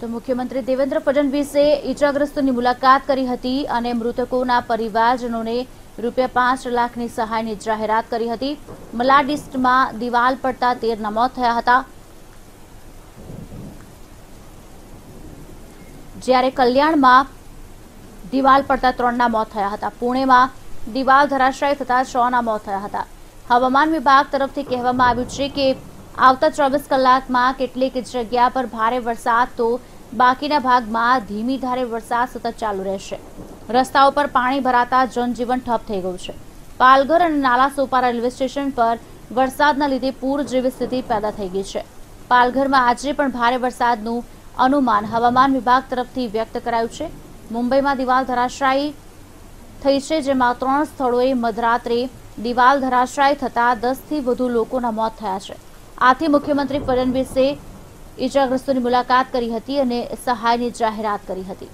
તો મુખ્યમંત્રી દેવેન્દ્ર ફડણવીસે ઇજાગ્રસ્તોની મુલાકાત કરી હતી અને મૃતકોના પરિવારજનોને રૂપિયા પાંચ લાખની સહાયની જાહેરાત કરી હતી મલાડિસ્ટમાં દિવાલ પડતા તેરના મોત થયા હતા જ્યારે કલ્યાણમાં દિવાલ પડતા ત્રણના મોત થયા હતા પુણેમાં દિવાલ ધરાશાયી થતા ના મોત થયા હતા હવામાન વિભાગ તરફથી કહેવામાં આવ્યું છે કે આવતા ચોવીસ કલાકમાં કેટલીક જગ્યા પર ભારે વરસાદ તો બાકીના ભાગમાં ધીમી ધારે વરસાદ સતત ચાલુ રહેશે રસ્તાઓ પર પાણી ભરાતા જનજીવન ઠપ થઈ ગયું છે પાલઘર અને નાલાસોપારા રેલવે સ્ટેશન પર વરસાદના લીધે પૂર જેવી સ્થિતિ પેદા થઈ ગઈ છે પાલઘરમાં આજે પણ ભારે વરસાદનું અનુમાન હવામાન વિભાગ તરફથી વ્યક્ત કરાયું છે મુંબઈમાં દિવાલ ધરાશાયી થઈ છે જેમાં ત્રણ સ્થળોએ મધરાત્રે દિવાલ ધરાશાયી થતાં દસથી વધુ લોકોના મોત થયા છે આથી મુખ્યમંત્રી ફડણવીસે ઇજાગ્રસ્તોની મુલાકાત કરી હતી અને સહાયની જાહેરાત કરી હતી